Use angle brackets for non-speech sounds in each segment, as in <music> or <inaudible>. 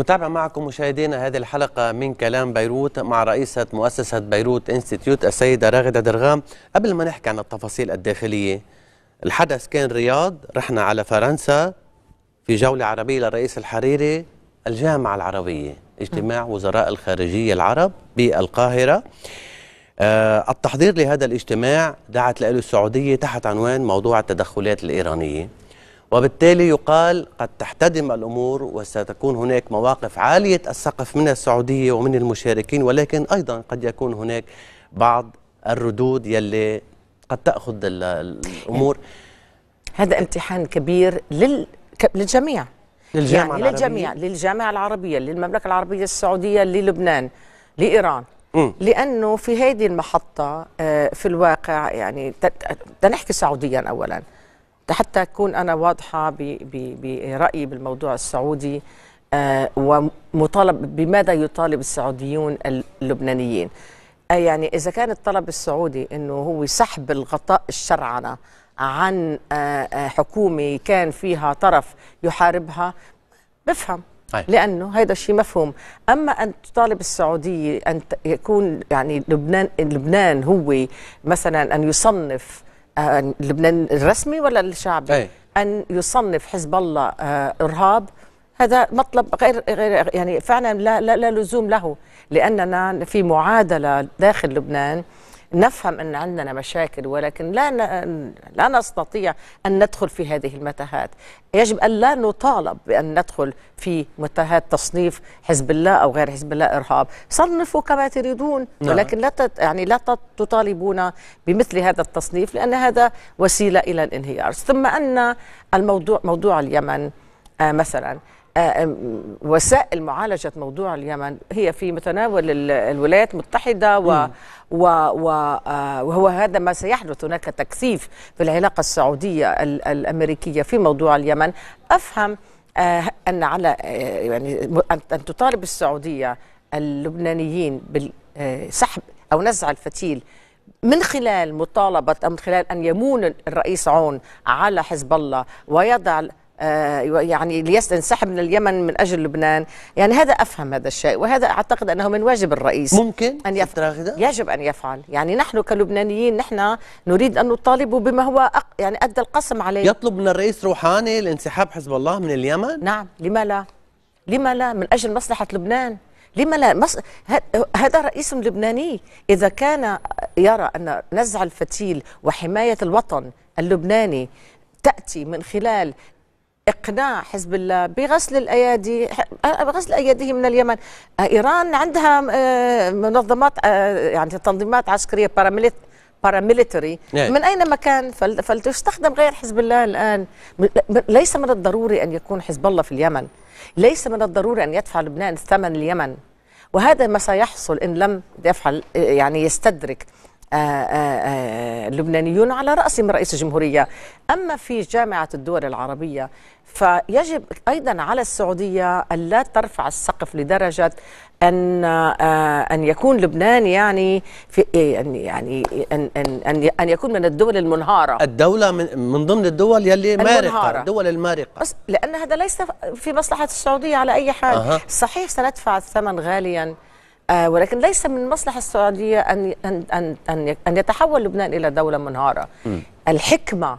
نتابع معكم مشاهدينا هذه الحلقة من كلام بيروت مع رئيسة مؤسسة بيروت انستيتيوت السيدة راغدة درغام قبل ما نحكي عن التفاصيل الداخلية الحدث كان رياض رحنا على فرنسا في جولة عربية للرئيس الحريري الجامعة العربية اجتماع وزراء الخارجية العرب بالقاهرة آه التحضير لهذا الاجتماع دعت له السعودية تحت عنوان موضوع التدخلات الإيرانية وبالتالي يقال قد تحتدم الأمور وستكون هناك مواقف عالية السقف من السعودية ومن المشاركين ولكن أيضا قد يكون هناك بعض الردود يلي قد تأخذ الأمور هذا امتحان كبير لل... للجميع للجامعة يعني للجميع للجامعة العربية للمملكة العربية السعودية للبنان لإيران م. لأنه في هذه المحطة آه، في الواقع يعني تنحكي سعوديا أولاً حتى أكون أنا واضحة برأيي بالموضوع السعودي آه، ومطالب بماذا يطالب السعوديون اللبنانيين آه، يعني إذا كان الطلب السعودي أنه هو سحب الغطاء الشرعنة عن آه، حكومة كان فيها طرف يحاربها بفهم أي. طيب. لانه هذا الشيء مفهوم اما ان تطالب السعوديه ان يكون يعني لبنان لبنان هو مثلا ان يصنف لبنان الرسمي ولا الشعبي أي. ان يصنف حزب الله آه، ارهاب هذا مطلب غير غير يعني فعلا لا لا, لا لزوم له لاننا في معادله داخل لبنان نفهم أن عندنا مشاكل ولكن لا لا نستطيع أن ندخل في هذه المتاهات يجب أن لا نطالب بأن ندخل في متاهات تصنيف حزب الله أو غير حزب الله إرهاب صنفوا كما تريدون نعم. ولكن لا تت يعني لا تطالبون بمثل هذا التصنيف لأن هذا وسيلة إلى الانهيار ثم أن الموضوع موضوع اليمن آه، مثلا آه، وسائل معالجة موضوع اليمن هي في متناول الولايات المتحدة و و و آه، وهو هذا ما سيحدث هناك تكثيف في العلاقة السعودية الأمريكية في موضوع اليمن أفهم آه، أن على يعني أن تطالب السعودية اللبنانيين بالسحب أو نزع الفتيل من خلال مطالبة أو من خلال أن يمون الرئيس عون على حزب الله ويضع آه، يعني لينسحب من اليمن من اجل لبنان، يعني هذا افهم هذا الشيء وهذا اعتقد انه من واجب الرئيس ممكن ان يفعل يجب ان يفعل، يعني نحن كلبنانيين نحن نريد ان نطالب بما هو أق... يعني ادى القسم عليه يطلب من الرئيس روحاني الانسحاب حزب الله من اليمن؟ نعم، لما لا؟ لما لا؟ من اجل مصلحه لبنان لما لا مص... هذا رئيس لبناني إذا كان يرى أن نزع الفتيل وحماية الوطن اللبناني تأتي من خلال اقناع حزب الله بغسل الايادي غسل ايديه من اليمن آه، ايران عندها آه، منظمات آه، يعني تنظيمات عسكريه باراميليت نعم. باراميليتري من اين مكان فلتستخدم غير حزب الله الان ليس من الضروري ان يكون حزب الله في اليمن ليس من الضروري ان يدفع لبنان ثمن اليمن وهذا ما سيحصل ان لم يفعل يعني يستدرك آه، آه، آه، اللبنانيون على رأسهم رئيس الجمهورية أما في جامعة الدول العربية فيجب أيضا على السعودية ألا ترفع السقف لدرجة أن أن يكون لبنان يعني في إيه، يعني، يعني، أن يعني أن أن أن يكون من الدول المنهارة الدولة من, من ضمن الدول يلي مارقة الدول المارقة بس لأن هذا ليس في مصلحة السعودية على أي حال أه. صحيح سندفع الثمن غاليا آه، ولكن ليس من مصلحة السعودية أن أن أن أن يتحول لبنان إلى دولة منهارة. م. الحكمة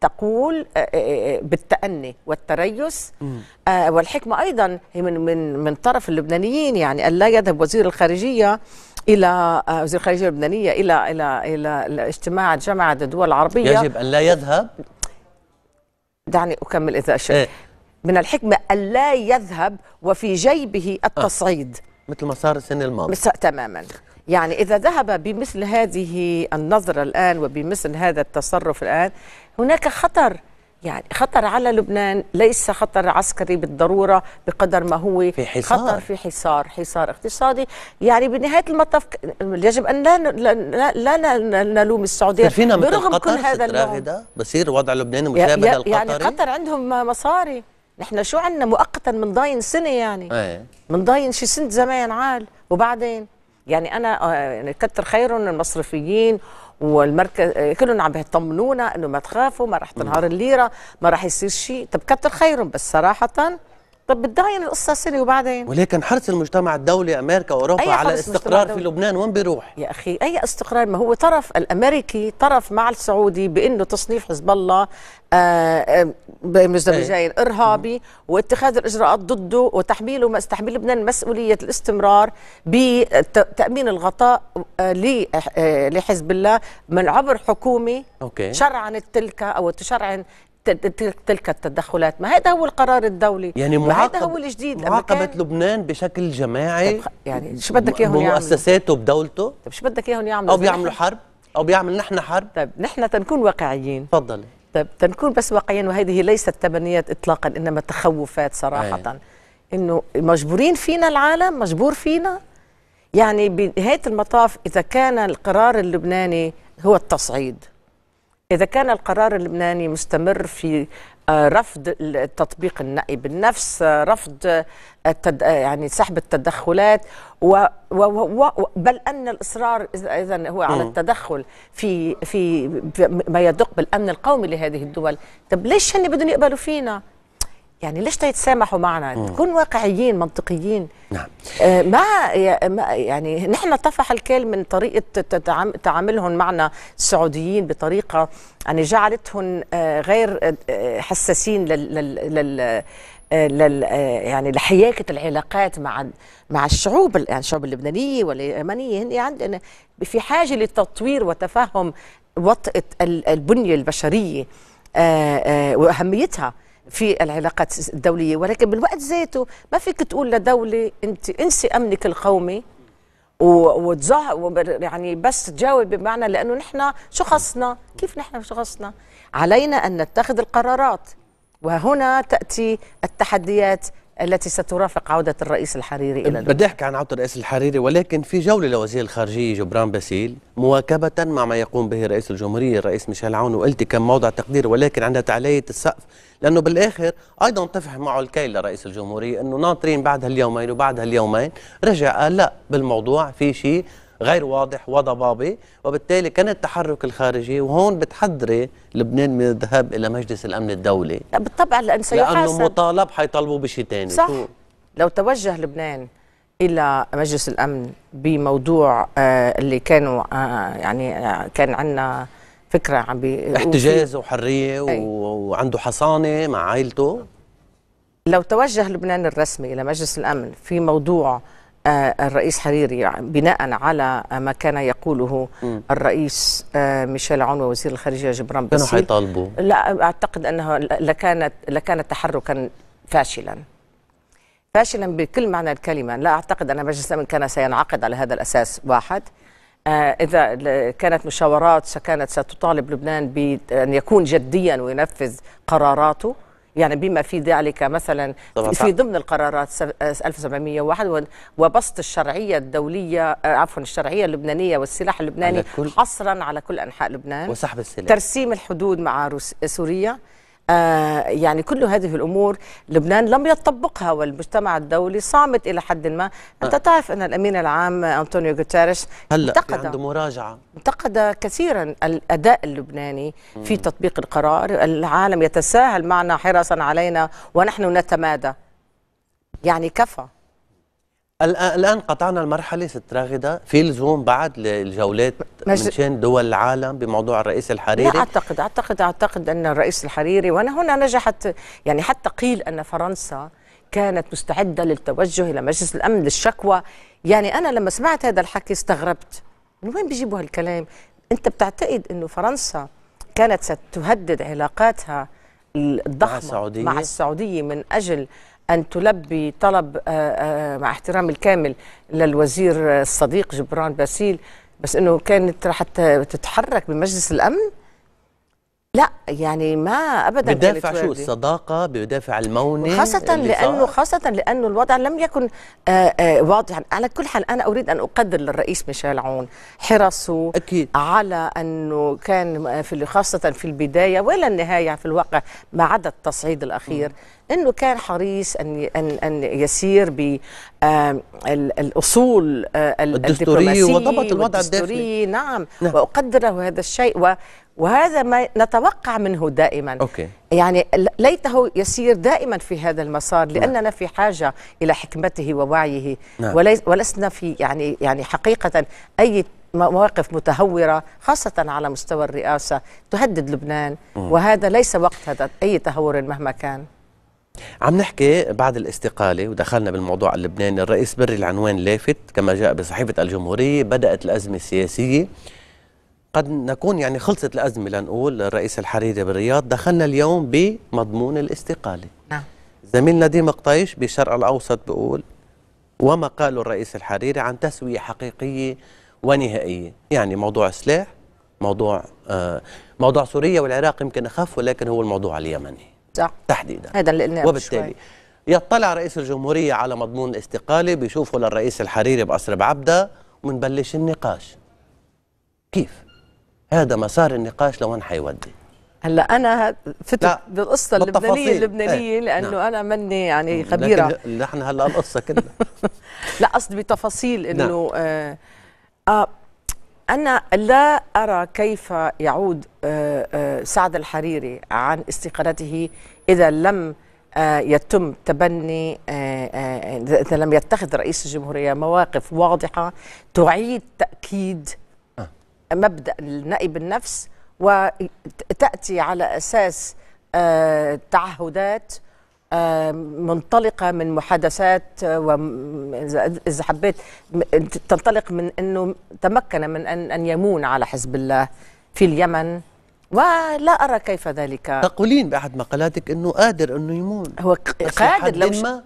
تقول آه، آه، بالتأني والتريث والحكمة أيضا هي من من من طرف اللبنانيين يعني ألا يذهب وزير الخارجية إلى وزير الخارجية اللبنانية إلى إلى إلى, الاجتماع اجتماع جامعة الدول العربية يجب أن لا يذهب دعني أكمل إذا شئت إيه؟ من الحكمة ألا يذهب وفي جيبه التصعيد مثل ما صار السنه الماضيه تماما يعني إذا ذهب بمثل هذه النظرة الآن وبمثل هذا التصرف الآن هناك خطر يعني خطر على لبنان ليس خطر عسكري بالضرورة بقدر ما هو في حصار. خطر في حصار حصار اقتصادي يعني بنهاية المطاف يجب أن لا لا, لا نلوم السعودية برغم كل هذا اللوم بصير وضع لبنان مشابه يعني للقطري يعني قطر عندهم مصاري نحن شو عندنا مؤقتا من ضاين سنه يعني ايه. من ضاين شي سنه زمان عال وبعدين يعني انا آه، يعني كتر خيرهم المصرفيين والمركز آه، كلهم عم بيطمنونا انه ما تخافوا ما راح تنهار الليره ما راح يصير شيء طب كتر خيرهم بس صراحه طب بتضاين القصه سنه وبعدين ولكن حرص المجتمع الدولي امريكا واوروبا على استقرار في لبنان وين بيروح يا اخي اي استقرار ما هو طرف الامريكي طرف مع السعودي بانه تصنيف حزب الله مزدوجين آه، آه، إيه. ارهابي واتخاذ الاجراءات ضده وتحميله تحميل لبنان مسؤوليه الاستمرار بتامين الغطاء آه، لحزب الله من عبر حكومه أوكي. تلك او تشرعن تلك التدخلات ما هذا هو القرار الدولي يعني ما هذا هو الجديد معاقبة لبنان بشكل جماعي يعني شو بدك اياهم يعملوا بمؤسساته بدولته طب شو بدك اياهم يعملوا او بيعملوا حرب او بيعمل نحن حرب طب نحن تنكون واقعيين تفضلي طب تنكون بس واقعيين وهذه ليست تبنيات اطلاقا انما تخوفات صراحه أيه. انه مجبورين فينا العالم مجبور فينا يعني بنهايه المطاف اذا كان القرار اللبناني هو التصعيد إذا كان القرار اللبناني مستمر في آه، رفض التطبيق النائي بالنفس آه، رفض آه، التد... يعني سحب التدخلات و... و... و... بل أن الإصرار إذا هو على التدخل في في ما يدق بالأمن القومي لهذه الدول طب ليش هن بدهم يقبلوا فينا يعني ليش تتسامحوا معنا نكون تكون واقعيين منطقيين نعم آه ما يعني نحن طفح الكل من طريقه تعاملهم معنا السعوديين بطريقه يعني جعلتهم آه غير آه حساسين لل, لل, لل آه، لل آه، يعني لحياكه العلاقات مع مع الشعوب يعني الشعوب اللبنانيه واليمنيه هن عندنا في حاجه لتطوير وتفهم وطئه البنيه البشريه آه، واهميتها في العلاقات الدوليه ولكن بالوقت ذاته ما فيك تقول لدوله انت انسي امنك القومي وتظهر يعني بس تجاوب بمعنى لانه نحن شو خصنا؟ كيف نحن شو خصنا؟ علينا ان نتخذ القرارات وهنا تاتي التحديات التي سترافق عودة الرئيس الحريري إلى بدي أحكي عن عودة الرئيس الحريري ولكن في جولة لوزير الخارجية جبران باسيل مواكبة مع ما يقوم به رئيس الجمهورية الرئيس ميشيل عون وقلتي كم موضع تقدير ولكن عندها تعلية السقف لأنه بالآخر أيضا طفح معه الكيل لرئيس الجمهورية أنه ناطرين بعد هاليومين وبعد هاليومين رجع قال لا بالموضوع في شيء غير واضح وضبابي وبالتالي كان التحرك الخارجي وهون بتحذري لبنان من الذهاب الى مجلس الامن الدولي لا بالطبع لان سيحاسب لانه مطالب حيطالبوا بشيء ثاني صح لو توجه لبنان الى مجلس الامن بموضوع آه، اللي كانوا آه، يعني آه، كان عندنا فكره عم احتجاز وحريه وعنده حصانه مع عائلته لو توجه لبنان الرسمي الى مجلس الامن في موضوع آه، الرئيس حريري يعني بناء على ما كان يقوله م. الرئيس آه، ميشيل عون ووزير الخارجيه جبران باسيل كانوا حيطالبوا لا اعتقد أنه لكانت لكانت تحركا فاشلا فاشلا بكل معنى الكلمه لا اعتقد ان مجلس الامن كان سينعقد على هذا الاساس واحد آه، إذا كانت مشاورات كانت ستطالب لبنان بأن يكون جديا وينفذ قراراته يعني بما في ذلك مثلا في ضمن القرارات 1701 آه، وبسط الشرعيه الدوليه آه، عفوا الشرعيه اللبنانيه والسلاح اللبناني على حصرا على كل انحاء لبنان وسحب السلاح ترسيم الحدود مع سوريا آه، يعني كل هذه الأمور لبنان لم يطبقها والمجتمع الدولي صامت إلى حد ما أنت آه. تعرف أن الأمين العام أنطونيو غوتيريش هلأ يعني انتقد عنده مراجعة انتقد كثيرا الأداء اللبناني في تطبيق القرار العالم يتساهل معنا حرصا علينا ونحن نتمادى يعني كفى الان قطعنا المرحله ست راغده في لزوم بعد للجولات من دول العالم بموضوع الرئيس الحريري لا اعتقد اعتقد اعتقد ان الرئيس الحريري وانا هنا نجحت يعني حتى قيل ان فرنسا كانت مستعده للتوجه الى مجلس الامن للشكوى يعني انا لما سمعت هذا الحكي استغربت من وين بيجيبوا هالكلام انت بتعتقد انه فرنسا كانت ستهدد علاقاتها الضخمه مع السعوديه, مع السعودية من اجل أن تلبي طلب آه، آه، مع احترام الكامل للوزير الصديق جبران باسيل بس أنه كانت راح تتحرك بمجلس الأمن لا يعني ما ابدا بدافع شو الصداقه بدافع المونه خاصة لانه خاصة لانه الوضع لم يكن آه، آه، واضحا على كل حال انا اريد ان اقدر للرئيس ميشيل عون حرصه أكيد. على انه كان آه، في خاصة في البداية ولا النهاية في الواقع ما عدا التصعيد الاخير م. انه كان حريص ان ان ان يسير ب الاصول الدستوريه وضبط الوضع الداخلي نعم, نعم واقدره هذا الشيء و وهذا ما نتوقع منه دائما أوكي. يعني ليته يسير دائما في هذا المسار نعم. لاننا في حاجه الى حكمته ووعيه نعم. ولسنا في يعني يعني حقيقه اي مواقف متهورة خاصة على مستوى الرئاسة تهدد لبنان وهذا ليس وقت هذا أي تهور مهما كان عم نحكي بعد الاستقالة ودخلنا بالموضوع اللبناني الرئيس بري العنوان لافت كما جاء بصحيفة الجمهورية بدأت الأزمة السياسية قد نكون يعني خلصت الأزمة لنقول الرئيس الحريري بالرياض دخلنا اليوم بمضمون الاستقالة نعم زميلنا ديم قطيش بالشرق الأوسط بيقول وما قاله الرئيس الحريري عن تسوية حقيقية ونهائية يعني موضوع سلاح موضوع آه موضوع سوريا والعراق يمكن أخف ولكن هو الموضوع اليمني صح تحديدا هذا اللي وبالتالي شوي. يطلع رئيس الجمهورية على مضمون الاستقالة بيشوفه للرئيس الحريري بقصر بعبدة ونبلش النقاش كيف؟ هذا مسار النقاش لوين حيودي هلا انا فتت بالقصه اللبنانيه اللبنانيه ايه. نعم. لانه نعم. انا مني يعني خبيره لكن نحن هلا القصه كلها <laughs> لا قصدي بتفاصيل نعم. انه نعم. آه, آه انا لا ارى كيف يعود آه آه سعد الحريري عن استقالته اذا لم آه، يتم تبني آه، آه، اذا لم يتخذ رئيس الجمهوريه مواقف واضحه تعيد تاكيد مبدا النقي بالنفس وتاتي على اساس آه، تعهدات آه، منطلقه من محادثات آه، اذا حبيت تنطلق من انه تمكن من ان ان يمون على حزب الله في اليمن ولا ارى كيف ذلك تقولين باحد مقالاتك انه قادر انه يمون هو قادر لو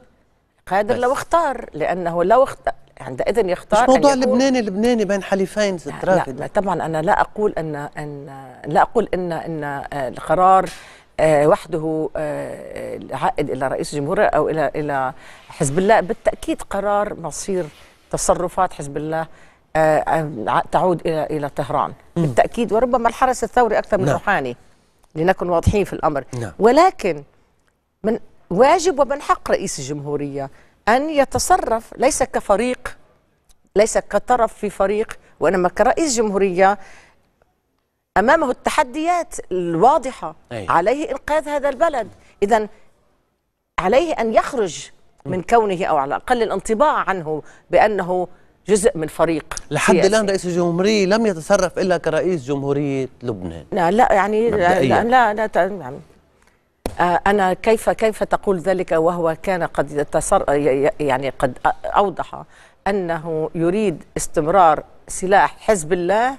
قادر بس. لو اختار لانه لو اختار عندئذ يختار مش موضوع لبناني لبناني بين حليفين ست لا, لا, لا طبعا انا لا اقول ان ان لا اقول ان ان آه، القرار آه، وحده آه، عائد الى رئيس الجمهوريه او الى الى حزب الله بالتاكيد قرار مصير تصرفات حزب الله تعود الى الى طهران بالتاكيد وربما الحرس الثوري اكثر من نعم. روحاني لنكن واضحين في الامر نعم. ولكن من واجب ومن حق رئيس الجمهوريه أن يتصرف ليس كفريق ليس كطرف في فريق وإنما كرئيس جمهورية أمامه التحديات الواضحة أي. عليه إنقاذ هذا البلد إذا عليه أن يخرج من كونه أو على الأقل الانطباع عنه بأنه جزء من فريق لحد الان رئيس الجمهوريه لم يتصرف الا كرئيس جمهوريه لبنان لا لا يعني لا لا, لا, لا, لا آه، أنا كيف كيف تقول ذلك وهو كان قد تصر يعني قد أوضح أنه يريد استمرار سلاح حزب الله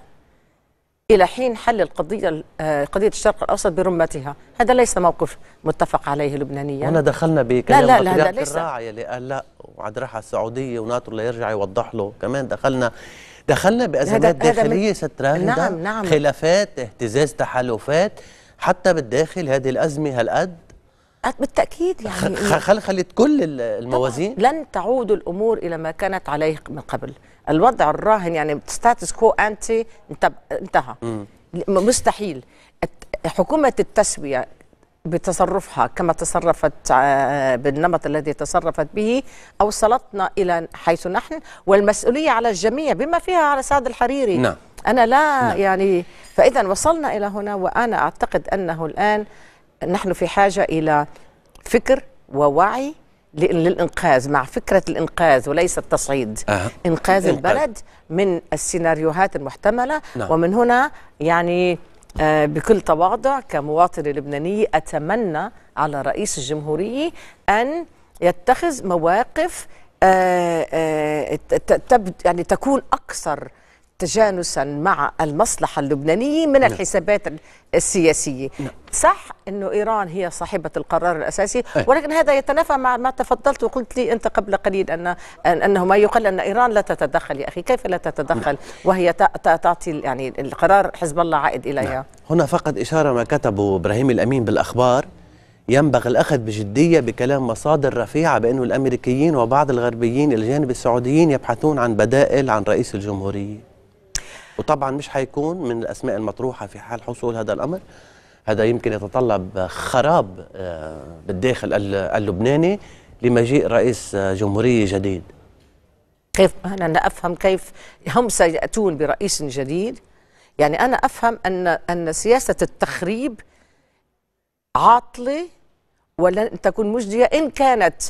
إلى حين حل القضية آه، قضية الشرق الأوسط برمتها هذا ليس موقف متفق عليه لبنانيا هنا دخلنا بكلام لا لا لا, لا الراعي اللي قال لا وعد راح السعودية وناتو لا يرجع يوضح له كمان دخلنا دخلنا بأزمات داخلية ستراهدة نعم نعم خلافات اهتزاز تحالفات حتى بالداخل هذه الأزمة هالقد بالتأكيد يعني خل إيه؟ خلت كل الموازين لن تعود الأمور إلى ما كانت عليه من قبل الوضع الراهن يعني ستاتس كو أنتي انتهى م. مستحيل حكومة التسوية بتصرفها كما تصرفت آه، بالنمط الذي تصرفت به أوصلتنا إلى حيث نحن والمسؤولية على الجميع بما فيها على سعد الحريري نعم أنا لا نعم. يعني فإذا وصلنا إلى هنا وأنا أعتقد أنه الآن نحن في حاجة إلى فكر ووعي للإنقاذ مع فكرة الإنقاذ وليس التصعيد أه. إنقاذ البلد من السيناريوهات المحتملة نعم. ومن هنا يعني آه، بكل تواضع كمواطنة لبنانية أتمنى على رئيس الجمهورية أن يتخذ مواقف آه، آه، يعني تكون أكثر تجانسا مع المصلحة اللبنانية من نعم. الحسابات السياسية نعم. صح أنه إيران هي صاحبة القرار الأساسي ولكن هذا يتنافى مع ما تفضلت وقلت لي أنت قبل قليل أن أنه ما يقال أن إيران لا تتدخل يا أخي كيف لا تتدخل نعم. وهي تعطي يعني القرار حزب الله عائد إليها هنا فقط إشارة ما كتبه إبراهيم الأمين بالأخبار ينبغي الأخذ بجدية بكلام مصادر رفيعة بأنه الأمريكيين وبعض الغربيين الجانب السعوديين يبحثون عن بدائل عن رئيس الجمهورية وطبعا مش هيكون من الاسماء المطروحه في حال حصول هذا الامر هذا يمكن يتطلب خراب آه، بالداخل اللبناني لمجيء رئيس آه، جمهوريه جديد كيف انا لا افهم كيف هم سياتون برئيس جديد يعني انا افهم ان ان سياسه التخريب عاطله ولن تكون مجديه ان كانت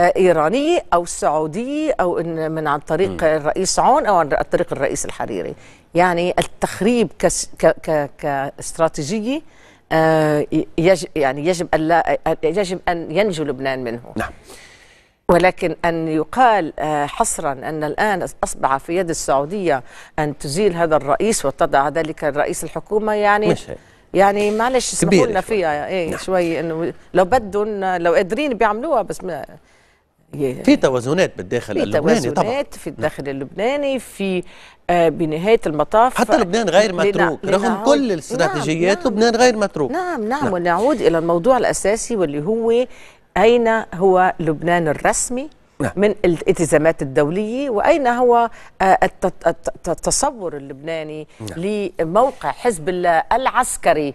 آه، ايرانيه او سعوديه او من عن طريق م. الرئيس عون او عن طريق الرئيس الحريري يعني التخريب كاستراتيجيه آه، يجب يعني يجب ان لا يجب ان ينجو لبنان منه نعم ولكن ان يقال آه، حصرا ان الان اصبح في يد السعوديه ان تزيل هذا الرئيس وتضع ذلك الرئيس الحكومه يعني مش يعني معلش اسمحوا لنا فيها ايه نعم. شوي انه لو بدهم لو قادرين بيعملوها بس ما في توازنات بالداخل في اللبناني طبعا في توازنات في الداخل اللبناني في آه بنهايه المطاف حتى لبنان غير متروك لنا... رغم كل نعم، الاستراتيجيات نعم لبنان غير متروك نعم نعم, نعم. ونعود الى الموضوع الاساسي واللي هو اين هو لبنان الرسمي نعم. من الالتزامات الدولية وأين هو آه، التصور اللبناني نعم. لموقع حزب الله العسكري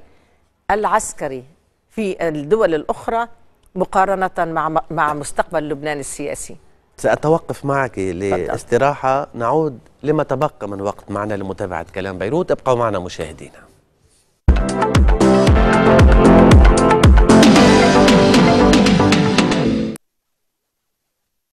العسكري في الدول الأخرى مقارنة مع مع مستقبل لبنان السياسي؟ سأتوقف معك لاستراحة نعود لما تبقى من وقت معنا لمتابعة كلام بيروت ابقوا معنا مشاهدينا